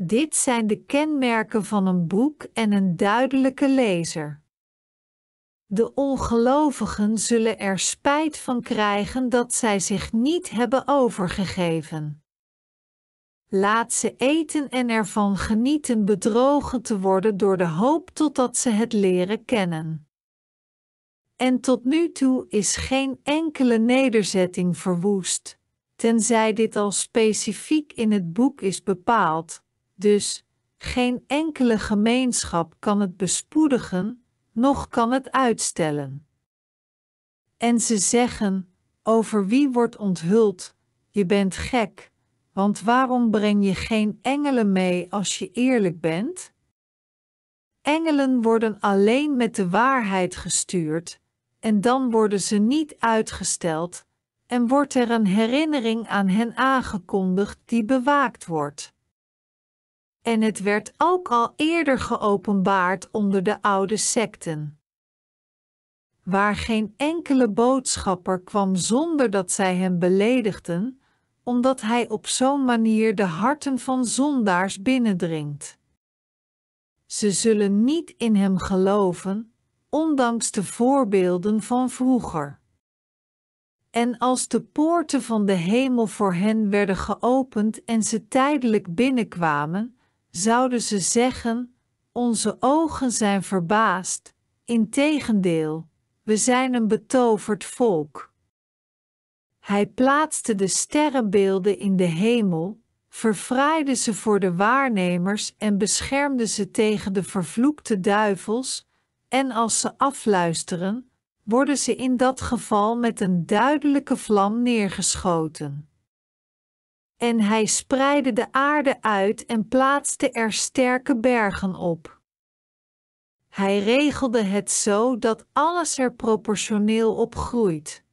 Dit zijn de kenmerken van een boek en een duidelijke lezer. De ongelovigen zullen er spijt van krijgen dat zij zich niet hebben overgegeven. Laat ze eten en ervan genieten bedrogen te worden door de hoop totdat ze het leren kennen. En tot nu toe is geen enkele nederzetting verwoest, tenzij dit al specifiek in het boek is bepaald dus geen enkele gemeenschap kan het bespoedigen, noch kan het uitstellen. En ze zeggen: Over wie wordt onthuld? Je bent gek, want waarom breng je geen engelen mee als je eerlijk bent? Engelen worden alleen met de waarheid gestuurd, en dan worden ze niet uitgesteld, en wordt er een herinnering aan hen aangekondigd die bewaakt wordt en het werd ook al eerder geopenbaard onder de oude secten. Waar geen enkele boodschapper kwam zonder dat zij hem beledigden, omdat hij op zo'n manier de harten van zondaars binnendringt. Ze zullen niet in hem geloven, ondanks de voorbeelden van vroeger. En als de poorten van de hemel voor hen werden geopend en ze tijdelijk binnenkwamen, zouden ze zeggen: Onze ogen zijn verbaasd, integendeel, we zijn een betoverd volk. Hij plaatste de sterrenbeelden in de hemel, verfraaide ze voor de waarnemers en beschermde ze tegen de vervloekte duivels, en als ze afluisteren, worden ze in dat geval met een duidelijke vlam neergeschoten. En hij spreidde de aarde uit en plaatste er sterke bergen op. Hij regelde het zo dat alles er proportioneel op groeit.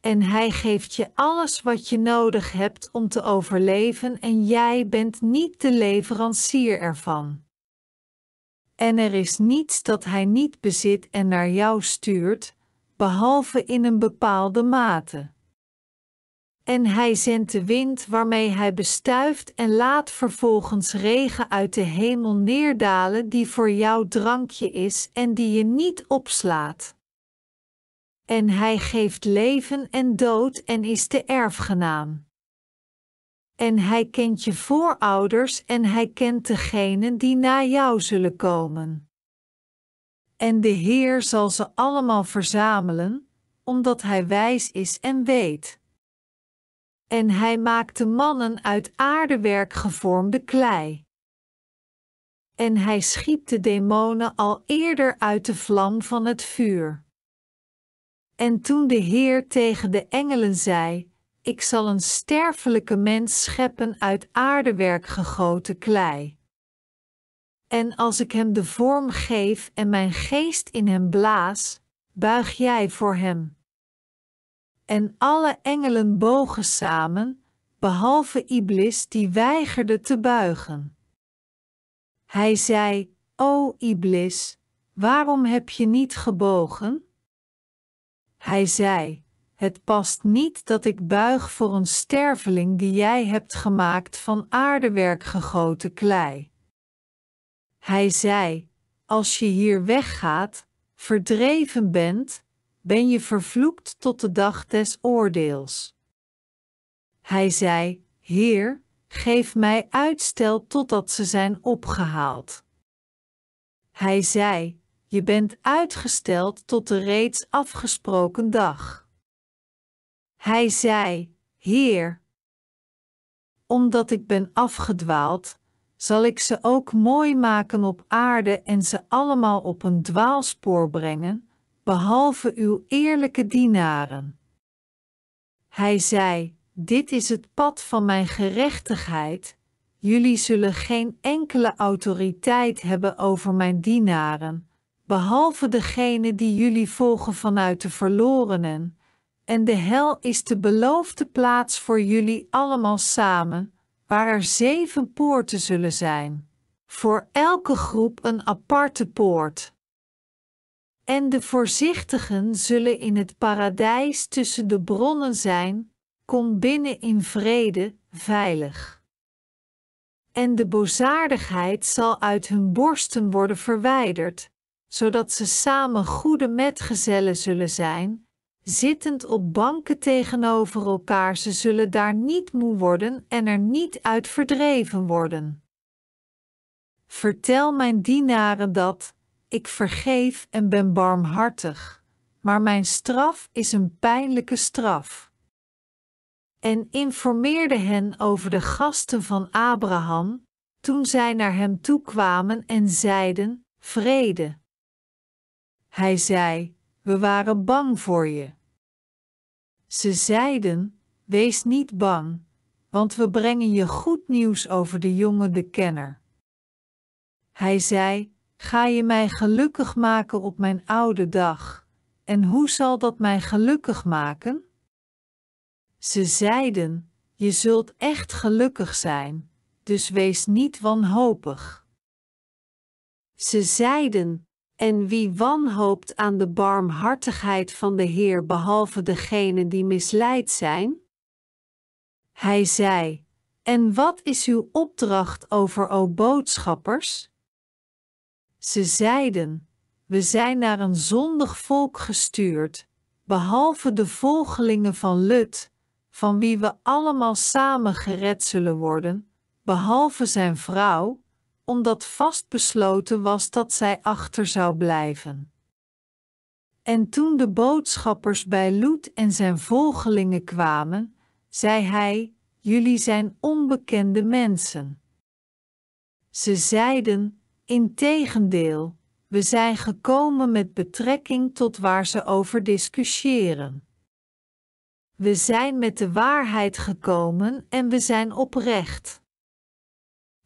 En hij geeft je alles wat je nodig hebt om te overleven en jij bent niet de leverancier ervan. En er is niets dat hij niet bezit en naar jou stuurt, behalve in een bepaalde mate en hij zendt de wind waarmee hij bestuift en laat vervolgens regen uit de hemel neerdalen die voor jou drankje is en die je niet opslaat. En hij geeft leven en dood en is de erfgenaam. En hij kent je voorouders en hij kent degenen die na jou zullen komen. En de Heer zal ze allemaal verzamelen, omdat hij wijs is en weet en hij maakte mannen uit aardewerk gevormde klei. En hij schiep de demonen al eerder uit de vlam van het vuur. En toen de Heer tegen de engelen zei: Ik zal een sterfelijke mens scheppen uit aardewerk gegoten klei. En als ik hem de vorm geef en mijn geest in hem blaas, buig jij voor hem en alle engelen bogen samen, behalve Iblis die weigerde te buigen. Hij zei, O Iblis, waarom heb je niet gebogen? Hij zei, het past niet dat ik buig voor een sterveling die jij hebt gemaakt van aardewerk gegoten klei. Hij zei, als je hier weggaat, verdreven bent, ben je vervloekt tot de dag des oordeels. Hij zei: Heer, geef mij uitstel totdat ze zijn opgehaald. Hij zei: Je bent uitgesteld tot de reeds afgesproken dag. Hij zei: Heer, omdat ik ben afgedwaald, zal ik ze ook mooi maken op aarde en ze allemaal op een dwaalspoor brengen, behalve uw eerlijke dienaren. Hij zei: Dit is het pad van mijn gerechtigheid. Jullie zullen geen enkele autoriteit hebben over mijn dienaren, behalve degene die jullie volgen vanuit de verlorenen. En de hel is de beloofde plaats voor jullie allemaal samen, waar er zeven poorten zullen zijn. Voor elke groep een aparte poort. En de voorzichtigen zullen in het paradijs tussen de bronnen zijn, kom binnen in vrede, veilig. En de bozaardigheid zal uit hun borsten worden verwijderd, zodat ze samen goede metgezellen zullen zijn, zittend op banken tegenover elkaar. Ze zullen daar niet moe worden en er niet uit verdreven worden. Vertel mijn dienaren dat, ik vergeef en ben barmhartig, maar mijn straf is een pijnlijke straf. En informeerde hen over de gasten van Abraham, toen zij naar hem toe kwamen en zeiden: Vrede. Hij zei: We waren bang voor je. Ze zeiden: Wees niet bang, want we brengen je goed nieuws over de jongen de kenner. Hij zei: Ga je mij gelukkig maken op mijn oude dag? En hoe zal dat mij gelukkig maken? Ze zeiden: Je zult echt gelukkig zijn, dus wees niet wanhopig. Ze zeiden: En wie wanhoopt aan de barmhartigheid van de Heer behalve degenen die misleid zijn? Hij zei: En wat is uw opdracht over, o boodschappers? Ze zeiden: We zijn naar een zondig volk gestuurd, behalve de volgelingen van Lut, van wie we allemaal samen gered zullen worden, behalve zijn vrouw, omdat vastbesloten was dat zij achter zou blijven. En toen de boodschappers bij Lut en zijn volgelingen kwamen, zei hij: Jullie zijn onbekende mensen. Ze zeiden: Integendeel, we zijn gekomen met betrekking tot waar ze over discussiëren. We zijn met de waarheid gekomen en we zijn oprecht.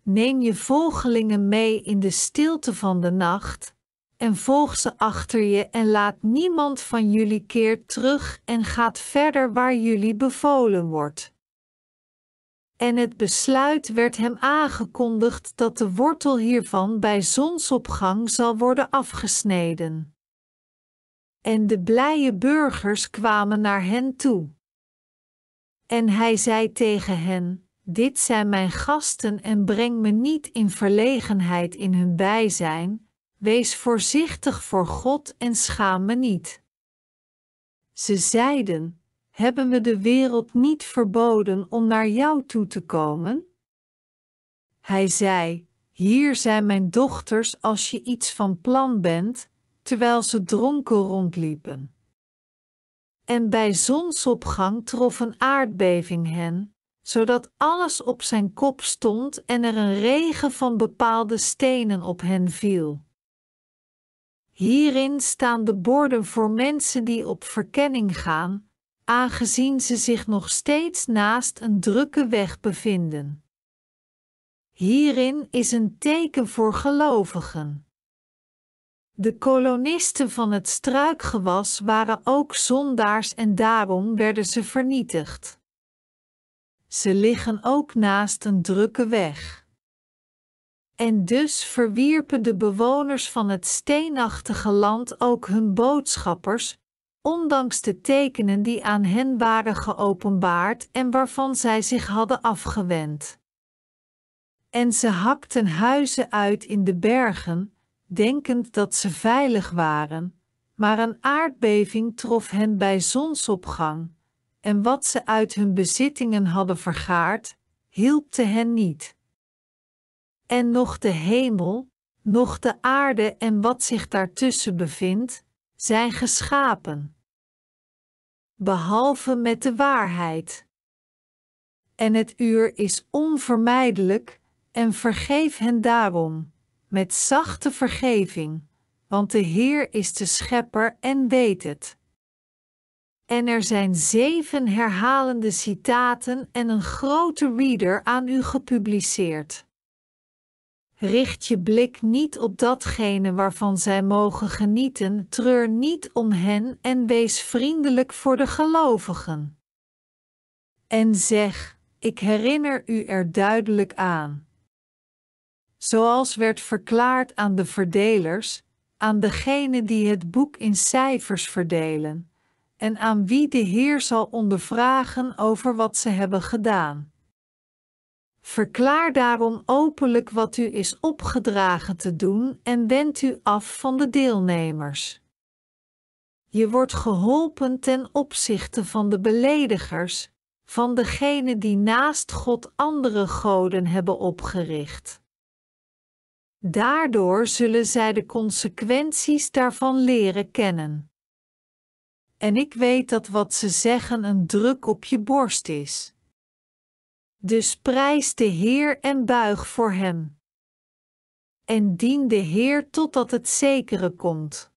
Neem je volgelingen mee in de stilte van de nacht en volg ze achter je en laat niemand van jullie keer terug en gaat verder waar jullie bevolen wordt en het besluit werd hem aangekondigd dat de wortel hiervan bij zonsopgang zal worden afgesneden. En de blije burgers kwamen naar hen toe. En hij zei tegen hen: Dit zijn mijn gasten en breng me niet in verlegenheid in hun bijzijn, wees voorzichtig voor God en schaam me niet. Ze zeiden: hebben we de wereld niet verboden om naar jou toe te komen? Hij zei: Hier zijn mijn dochters als je iets van plan bent, terwijl ze dronken rondliepen. En bij zonsopgang trof een aardbeving hen, zodat alles op zijn kop stond en er een regen van bepaalde stenen op hen viel. Hierin staan de borden voor mensen die op verkenning gaan, aangezien ze zich nog steeds naast een drukke weg bevinden. Hierin is een teken voor gelovigen. De kolonisten van het struikgewas waren ook zondaars en daarom werden ze vernietigd. Ze liggen ook naast een drukke weg. En dus verwierpen de bewoners van het steenachtige land ook hun boodschappers, ondanks de tekenen die aan hen waren geopenbaard en waarvan zij zich hadden afgewend. En ze hakten huizen uit in de bergen, denkend dat ze veilig waren, maar een aardbeving trof hen bij zonsopgang, en wat ze uit hun bezittingen hadden vergaard, hielp hen niet. En nog de hemel, nog de aarde en wat zich daartussen bevindt, zijn geschapen, behalve met de waarheid. En het uur is onvermijdelijk, en vergeef hen daarom, met zachte vergeving, want de Heer is de Schepper en weet het. En er zijn zeven herhalende citaten en een grote reader aan u gepubliceerd. Richt je blik niet op datgene waarvan zij mogen genieten, treur niet om hen en wees vriendelijk voor de gelovigen. En zeg: Ik herinner u er duidelijk aan. Zoals werd verklaard aan de verdelers, aan degenen die het boek in cijfers verdelen, en aan wie de Heer zal ondervragen over wat ze hebben gedaan. Verklaar daarom openlijk wat u is opgedragen te doen en wend u af van de deelnemers. Je wordt geholpen ten opzichte van de beledigers, van degenen die naast God andere goden hebben opgericht. Daardoor zullen zij de consequenties daarvan leren kennen. En ik weet dat wat ze zeggen een druk op je borst is. Dus prijs de Heer en buig voor hem. En dien de Heer totdat het zekere komt.